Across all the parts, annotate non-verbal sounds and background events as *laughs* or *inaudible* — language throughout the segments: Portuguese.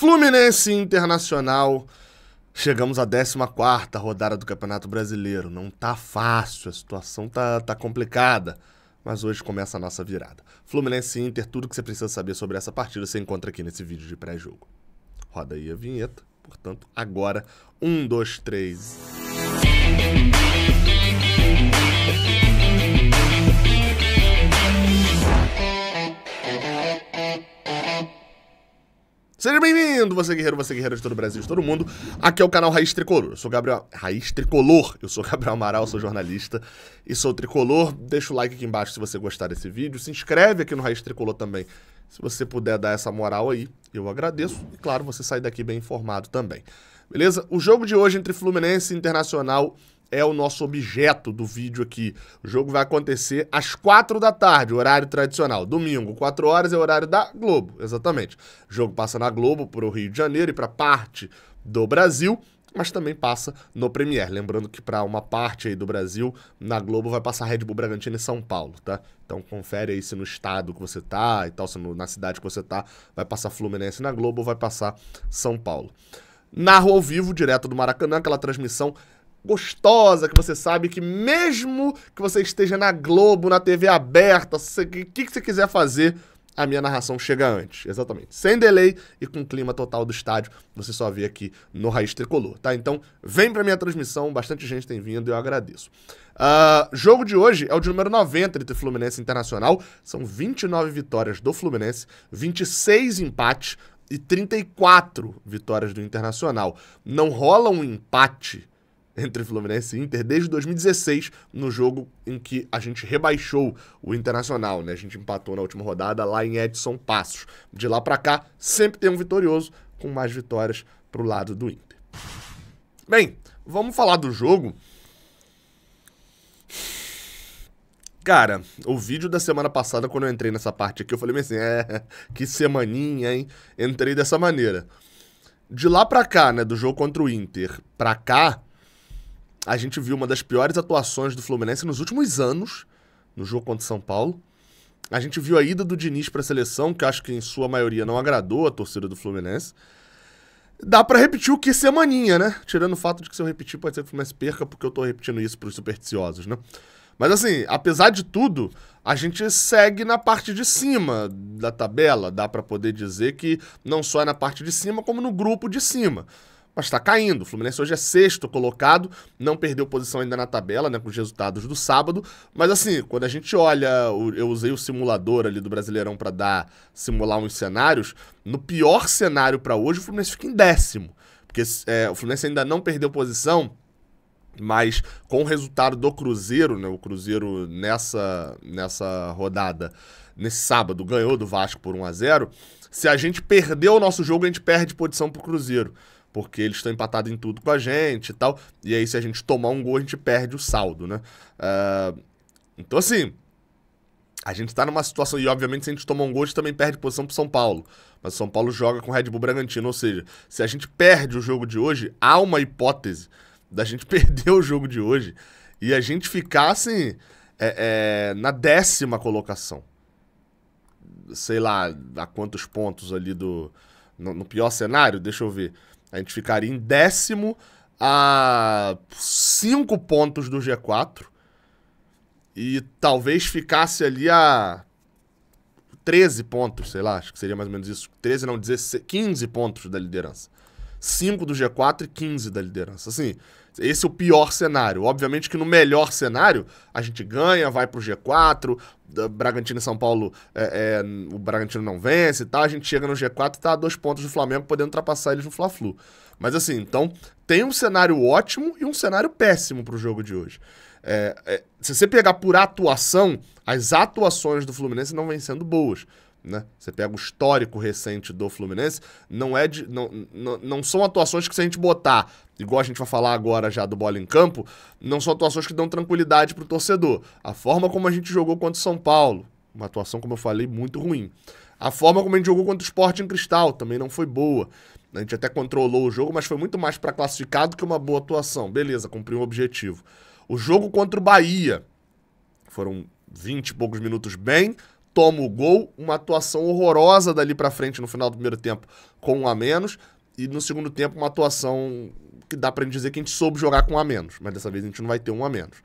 Fluminense Internacional. Chegamos à 14 rodada do Campeonato Brasileiro. Não tá fácil, a situação tá, tá complicada. Mas hoje começa a nossa virada. Fluminense Inter, tudo que você precisa saber sobre essa partida você encontra aqui nesse vídeo de pré-jogo. Roda aí a vinheta. Portanto, agora, um, dois, três. Seja bem-vindo, você guerreiro, você guerreiro de todo o Brasil, de todo o mundo. Aqui é o canal Raiz Tricolor. Eu sou Gabriel. Raiz Tricolor. Eu sou Gabriel Amaral, sou jornalista e sou tricolor. Deixa o like aqui embaixo se você gostar desse vídeo. Se inscreve aqui no Raiz Tricolor também. Se você puder dar essa moral aí, eu agradeço. E claro, você sai daqui bem informado também. Beleza? O jogo de hoje entre Fluminense e Internacional é o nosso objeto do vídeo aqui. O jogo vai acontecer às quatro da tarde, horário tradicional. Domingo, quatro horas, é horário da Globo, exatamente. O jogo passa na Globo para o Rio de Janeiro e para parte do Brasil mas também passa no Premier. Lembrando que para uma parte aí do Brasil, na Globo vai passar Red Bull Bragantino e São Paulo, tá? Então confere aí se no estado que você tá e tal, se no, na cidade que você tá, vai passar Fluminense na Globo ou vai passar São Paulo. Narro ao vivo, direto do Maracanã, aquela transmissão gostosa que você sabe que mesmo que você esteja na Globo, na TV aberta, o que, que você quiser fazer, a minha narração chega antes. Exatamente. Sem delay e com o clima total do estádio, você só vê aqui no Raiz Tricolor, tá? Então, vem pra minha transmissão, bastante gente tem vindo e eu agradeço. Uh, jogo de hoje é o de número 90 entre Fluminense Internacional. São 29 vitórias do Fluminense, 26 empates e 34 vitórias do Internacional. Não rola um empate *laughs* entre Fluminense e Inter desde 2016, no jogo em que a gente rebaixou o Internacional, né? A gente empatou na última rodada lá em Edson Passos. De lá para cá, sempre tem um vitorioso com mais vitórias pro lado do Inter. Bem, vamos falar do jogo. Cara, o vídeo da semana passada, quando eu entrei nessa parte aqui, eu falei assim, é, *laughs* que semaninha, hein? Entrei dessa maneira. De lá pra cá, né, do jogo contra o Inter pra cá, a gente viu uma das piores atuações do Fluminense nos últimos anos, no jogo contra o São Paulo. A gente viu a ida do Diniz para a seleção, que acho que em sua maioria não agradou a torcida do Fluminense. Dá para repetir o que semaninha, né? Tirando o fato de que se eu repetir pode ser que o Fluminense perca, porque eu tô repetindo isso pros supersticiosos, né? Mas assim, apesar de tudo, a gente segue na parte de cima da tabela. Dá para poder dizer que não só é na parte de cima, como no grupo de cima mas está caindo. O Fluminense hoje é sexto colocado, não perdeu posição ainda na tabela, né, com os resultados do sábado. Mas assim, quando a gente olha, eu usei o simulador ali do Brasileirão para dar simular uns cenários. No pior cenário para hoje, o Fluminense fica em décimo, porque é, o Fluminense ainda não perdeu posição. Mas com o resultado do Cruzeiro, né, o Cruzeiro nessa, nessa rodada, nesse sábado, ganhou do Vasco por 1 a 0 Se a gente perdeu o nosso jogo, a gente perde posição para o Cruzeiro porque eles estão empatados em tudo com a gente e tal. E aí, se a gente tomar um gol, a gente perde o saldo, né? Uh, então, assim, a gente está numa situação, e obviamente, se a gente tomar um gol, a gente também perde posição pro São Paulo. Mas o São Paulo joga com o Red Bull Bragantino, ou seja, se a gente perde o jogo de hoje, há uma hipótese da gente *laughs* perder o jogo de hoje e a gente ficar, assim, é, é, na décima colocação. Sei lá, a quantos pontos ali do. no, no pior cenário, deixa eu ver. A gente ficaria em décimo a cinco pontos do G4 e talvez ficasse ali a 13 pontos, sei lá, acho que seria mais ou menos isso. 13 não, 15 pontos da liderança. 5 do G4 e 15 da liderança. Assim, esse é o pior cenário. Obviamente que no melhor cenário, a gente ganha, vai pro G4, Bragantino e São Paulo, é, é, o Bragantino não vence e tal, a gente chega no G4 e tá a dois pontos do Flamengo, podendo ultrapassar eles no Fla-Flu. Mas assim, então, tem um cenário ótimo e um cenário péssimo pro jogo de hoje. É, é se você pegar por atuação, as atuações do Fluminense não vêm sendo boas. Né? Você pega o histórico recente do Fluminense, não é de, não, não, não, são atuações que se a gente botar, igual a gente vai falar agora já do bola em campo, não são atuações que dão tranquilidade para o torcedor. A forma como a gente jogou contra o São Paulo, uma atuação como eu falei muito ruim. A forma como a gente jogou contra o Sporting Cristal também não foi boa. A gente até controlou o jogo, mas foi muito mais para classificado que uma boa atuação. Beleza, cumpriu o objetivo. O jogo contra o Bahia foram 20 e poucos minutos bem, toma o gol, uma atuação horrorosa dali para frente no final do primeiro tempo com um a menos e no segundo tempo uma atuação que dá pra dizer que a gente soube jogar com um a menos, mas dessa vez a gente não vai ter um a menos.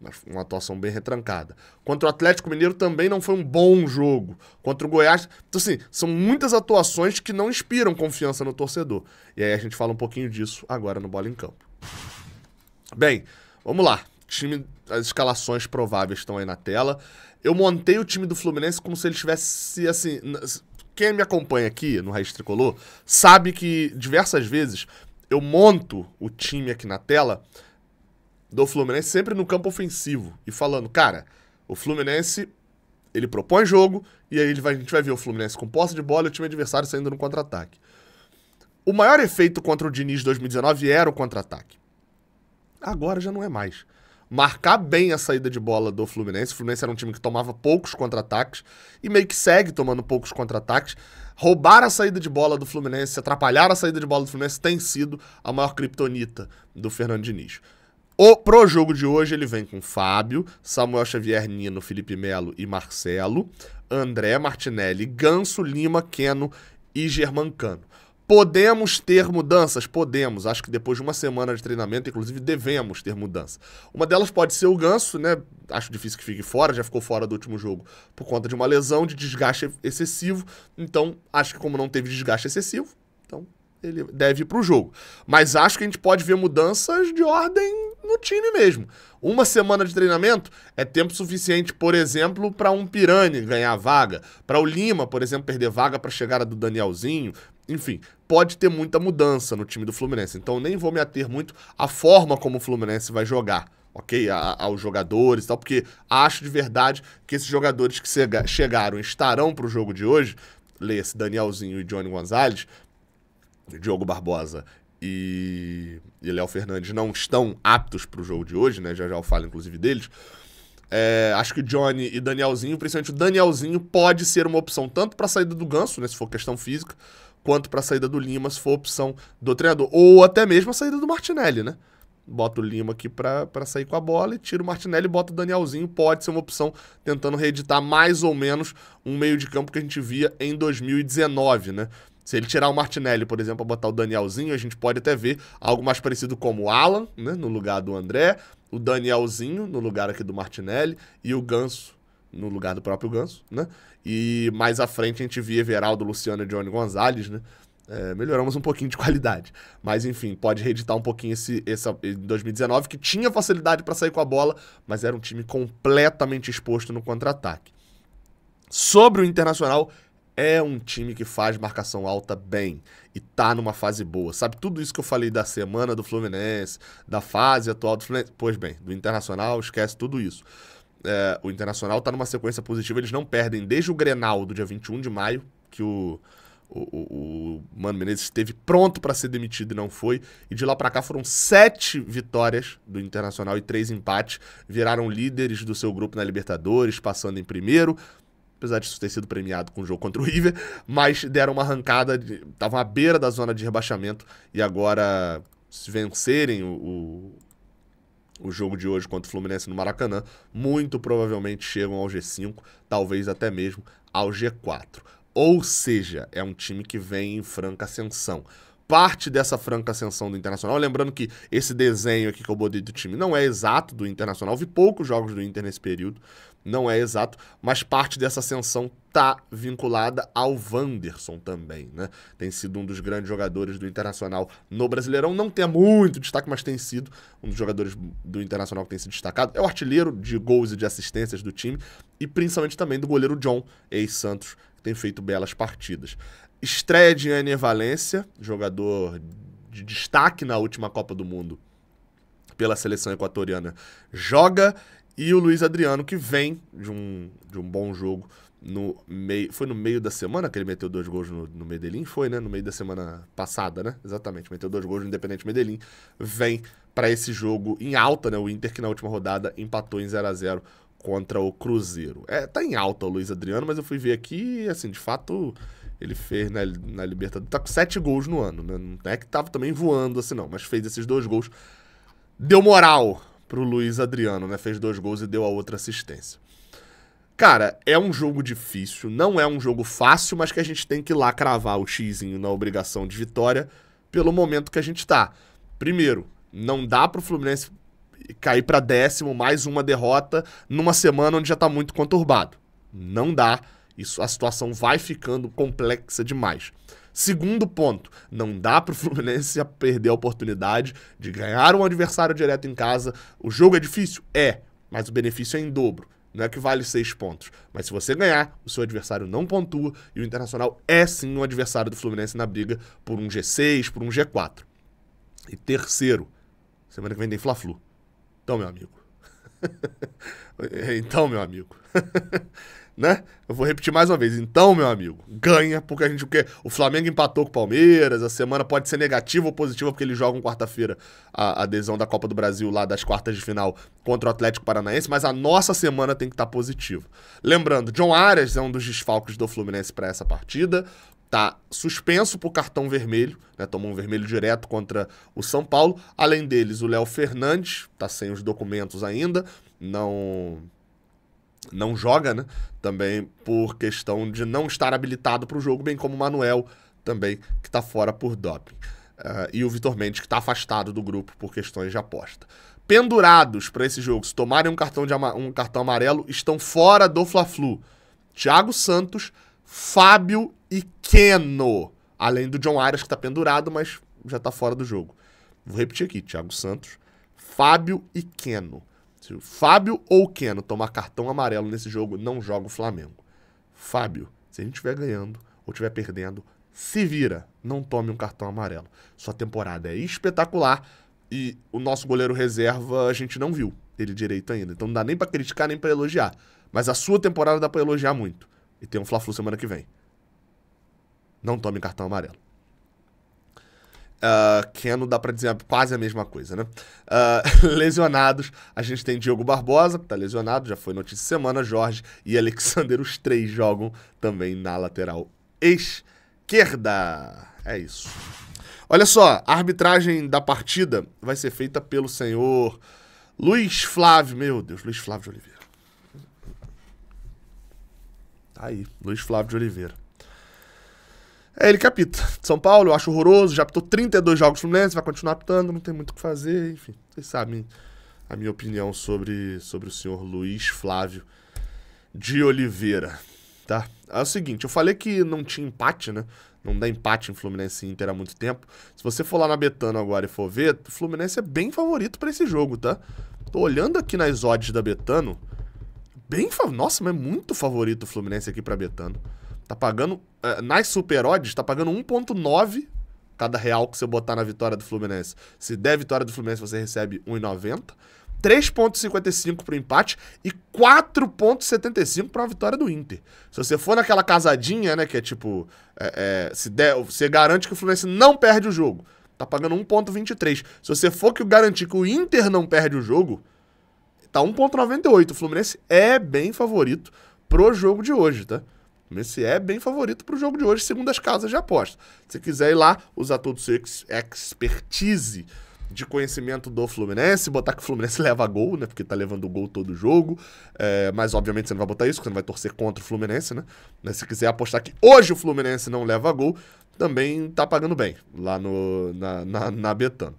Mas uma atuação bem retrancada. Contra o Atlético Mineiro também não foi um bom jogo. Contra o Goiás. Então, assim, são muitas atuações que não inspiram confiança no torcedor. E aí a gente fala um pouquinho disso agora no Bola em Campo. Bem, vamos lá. Time, as escalações prováveis estão aí na tela. Eu montei o time do Fluminense como se ele tivesse, assim. Quem me acompanha aqui no Raiz Tricolor sabe que diversas vezes eu monto o time aqui na tela do Fluminense sempre no campo ofensivo e falando, cara, o Fluminense ele propõe jogo e aí vai, a gente vai ver o Fluminense com posse de bola e o time adversário saindo no contra-ataque. O maior efeito contra o Diniz 2019 era o contra-ataque. Agora já não é mais marcar bem a saída de bola do Fluminense. O Fluminense era um time que tomava poucos contra-ataques e meio que segue tomando poucos contra-ataques. Roubar a saída de bola do Fluminense, atrapalhar a saída de bola do Fluminense tem sido a maior criptonita do Fernando Diniz. O, pro jogo de hoje ele vem com Fábio, Samuel Xavier Nino, Felipe Melo e Marcelo, André Martinelli, Ganso, Lima, Queno e Germancano. Podemos ter mudanças? Podemos. Acho que depois de uma semana de treinamento, inclusive, devemos ter mudança. Uma delas pode ser o ganso, né? Acho difícil que fique fora, já ficou fora do último jogo por conta de uma lesão, de desgaste excessivo. Então, acho que como não teve desgaste excessivo, então ele deve ir para o jogo. Mas acho que a gente pode ver mudanças de ordem no time mesmo. Uma semana de treinamento é tempo suficiente, por exemplo, para um Pirani ganhar vaga, para o Lima, por exemplo, perder vaga para a chegada do Danielzinho. Enfim, pode ter muita mudança no time do Fluminense. Então nem vou me ater muito à forma como o Fluminense vai jogar ok? A, aos jogadores e tal, porque acho de verdade que esses jogadores que chegaram estarão para o jogo de hoje, leia-se Danielzinho e Johnny Gonzalez, Diogo Barbosa e, e Léo Fernandes não estão aptos para o jogo de hoje, né? Já já eu falo, inclusive, deles. É, acho que Johnny e Danielzinho, principalmente o Danielzinho, pode ser uma opção tanto para a saída do Ganso, né, se for questão física, quanto para a saída do Lima, se for opção do treinador. Ou até mesmo a saída do Martinelli, né? Bota o Lima aqui para sair com a bola e tira o Martinelli e bota o Danielzinho. Pode ser uma opção tentando reeditar mais ou menos um meio de campo que a gente via em 2019, né? Se ele tirar o Martinelli, por exemplo, para botar o Danielzinho, a gente pode até ver algo mais parecido como o Alan, né, no lugar do André, o Danielzinho no lugar aqui do Martinelli e o Ganso no lugar do próprio Ganso, né? E mais à frente a gente via Everaldo, Luciano e Johnny Gonzalez, né? É, melhoramos um pouquinho de *laughs* qualidade. Mas enfim, pode reeditar um pouquinho esse, esse 2019, que tinha facilidade para sair com a bola, mas era um time completamente exposto no contra-ataque. Sobre o Internacional, é um time que faz marcação alta bem e tá numa fase boa. Sabe tudo isso que eu falei da semana do Fluminense, da fase atual do Fluminense? Pois bem, do Internacional, esquece tudo isso. É, o Internacional tá numa sequência positiva, eles não perdem desde o Grenal do dia 21 de maio, que o, o, o, o Mano Menezes esteve pronto para ser demitido e não foi. E de lá para cá foram sete vitórias do Internacional e três empates. Viraram líderes do seu grupo na Libertadores, passando em primeiro apesar isso ter sido premiado com o jogo contra o River, mas deram uma arrancada, estavam à beira da zona de rebaixamento e agora, se vencerem o, o, o jogo de hoje contra o Fluminense no Maracanã, muito provavelmente chegam ao G5, talvez até mesmo ao G4. Ou seja, é um time que vem em franca ascensão parte dessa franca ascensão do Internacional. Lembrando que esse desenho aqui que eu botei do time não é exato do Internacional. Vi poucos jogos do Inter nesse período, não é exato, mas parte dessa ascensão tá vinculada ao Wanderson também, né? Tem sido um dos grandes jogadores do Internacional no Brasileirão, não tem muito destaque, mas tem sido um dos jogadores do Internacional que tem se destacado. É o artilheiro de gols e de assistências do time e principalmente também do goleiro John, ex-Santos, que tem feito belas partidas. Estreia de Anne Valência, jogador de destaque na última Copa do Mundo pela seleção equatoriana, joga e o Luiz Adriano, que vem de um, de um bom jogo no meio. Foi no meio da semana que ele meteu dois gols no, no Medellín? Foi, né? No meio da semana passada, né? Exatamente. Meteu dois gols no Independente Medellín. Vem para esse jogo em alta, né? O Inter, que na última rodada empatou em 0 a 0 contra o Cruzeiro. É, tá em alta o Luiz Adriano, mas eu fui ver aqui, assim, de fato, ele fez na, né, na Libertadores. Tá com sete gols no ano, né? Não é que tava também voando assim, não, mas fez esses dois gols. Deu moral pro Luiz Adriano, né? Fez dois gols e deu a outra assistência. Cara, é um jogo difícil, não é um jogo fácil, mas que a gente tem que ir lá cravar o xizinho na obrigação de vitória pelo momento que a gente tá. Primeiro, não dá pro Fluminense cair para décimo, mais uma derrota numa semana onde já tá muito conturbado. Não dá. Isso, a situação vai ficando complexa demais. Segundo ponto, não dá para o *laughs* Fluminense perder a oportunidade de ganhar um adversário direto em casa. O jogo é difícil? É, mas o benefício é em dobro. Não é que vale seis pontos. Mas se você ganhar, o seu adversário não pontua e o Internacional é sim um adversário do Fluminense na briga por um G6, por um G4. E terceiro, semana que vem tem Fla-Flu. Então, meu amigo. *laughs* então, meu amigo. *laughs* né? Eu vou repetir mais uma vez. Então, meu amigo, ganha, porque a gente. Porque o Flamengo empatou com o Palmeiras, a semana pode ser negativa ou positiva, porque eles jogam quarta-feira a adesão da Copa do Brasil lá das quartas de final contra o Atlético Paranaense, mas a nossa semana tem que estar tá positiva. Lembrando, John Arias é um dos desfalques do Fluminense para essa partida tá suspenso por cartão vermelho, né? Tomou um vermelho direto contra o São Paulo. Além deles, o Léo Fernandes, tá sem os documentos ainda, não não joga, né? Também por questão de não estar habilitado para o jogo, bem como o Manuel também, que está fora por doping. Uh, e o Vitor Mendes, que está afastado do grupo por questões de aposta. Pendurados para esse jogo, se tomarem um cartão, de ama um cartão amarelo, estão fora do Fla-Flu. Thiago Santos, Fábio e Keno. Além do John Arias, que está pendurado, mas já está fora do jogo. Vou repetir aqui, Thiago Santos, Fábio e Keno. Se o Fábio ou o Keno tomar cartão amarelo nesse jogo, não joga o Flamengo. Fábio, se a gente estiver ganhando ou estiver perdendo, se vira, não tome um cartão amarelo. Sua temporada é espetacular e o nosso goleiro reserva a gente não viu ele direito ainda. Então não dá nem para criticar nem para elogiar. Mas a sua temporada dá para elogiar muito. E tem um Fla-Flu semana que vem. Não tome cartão amarelo. Uh, Keno dá para dizer quase a mesma coisa, né? Uh, *laughs* lesionados, a gente tem Diogo Barbosa, que tá lesionado, já foi notícia de semana, Jorge e Alexander, os três jogam também na lateral esquerda. É isso. Olha só, a arbitragem da partida vai ser feita pelo senhor Luiz Flávio, meu Deus, Luiz Flávio de Oliveira. Tá aí, Luiz Flávio de Oliveira. É ele que apita. São Paulo, eu acho horroroso, já apitou 32 jogos Fluminense, vai continuar apitando, não tem muito o que fazer, enfim. Vocês sabem a minha opinião sobre, sobre o senhor Luiz Flávio de Oliveira, tá? É o seguinte, eu falei que não tinha empate, né? Não dá empate em Fluminense e Inter há muito tempo. Se você for lá na Betano agora e for ver, o Fluminense é bem favorito para esse jogo, tá? Tô olhando aqui nas odds da Betano, bem Nossa, mas é muito favorito o Fluminense aqui para Betano. Tá pagando. Eh, nas super odds, tá pagando 1,9 cada real que você botar na vitória do Fluminense. Se der vitória do Fluminense, você recebe 1,90. 3,55 pro empate e 4,75 para uma vitória do Inter. Se você for naquela casadinha, né, que é tipo. É, é, se der, você garante que o Fluminense não perde o jogo. Tá pagando 1,23. Se você for que garantir que o Inter não perde o jogo, tá 1,98. O Fluminense é bem favorito pro jogo de hoje, tá? O é bem favorito para o jogo de hoje, segundo as casas de aposta. Se quiser ir lá, usar todo o seu expertise de conhecimento do Fluminense, botar que o Fluminense *laughs* leva gol, né? Porque tá levando gol todo jogo. É, mas obviamente você não vai botar isso, porque você não vai torcer contra o Fluminense, né? Mas se quiser apostar que hoje o Fluminense não leva gol, também tá pagando bem lá no, na, na, na Betano.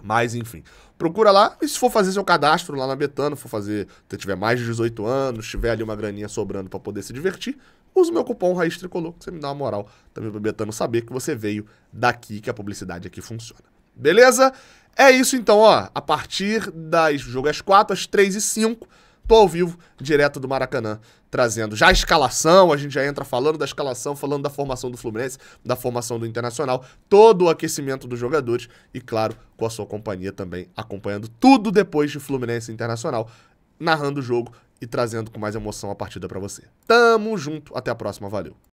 Mas enfim, procura lá e se for fazer seu cadastro lá na Betano, for fazer, se tiver mais de 18 anos, tiver ali uma graninha sobrando para poder se divertir, Usa o meu cupom Raiz Tricolor, que você me dá uma moral também pro Betano saber que você veio daqui, que a publicidade aqui funciona. Beleza? É isso então, ó. A partir das jogo é às 4, às 3 e 5, tô ao vivo, direto do Maracanã, trazendo já a escalação, a gente já entra falando da escalação, falando da formação do Fluminense, da formação do Internacional, todo o aquecimento dos jogadores e, claro, com a sua companhia também, acompanhando tudo depois de Fluminense Internacional, narrando o jogo e trazendo com mais emoção a partida para você. Tamo junto, até a próxima, valeu.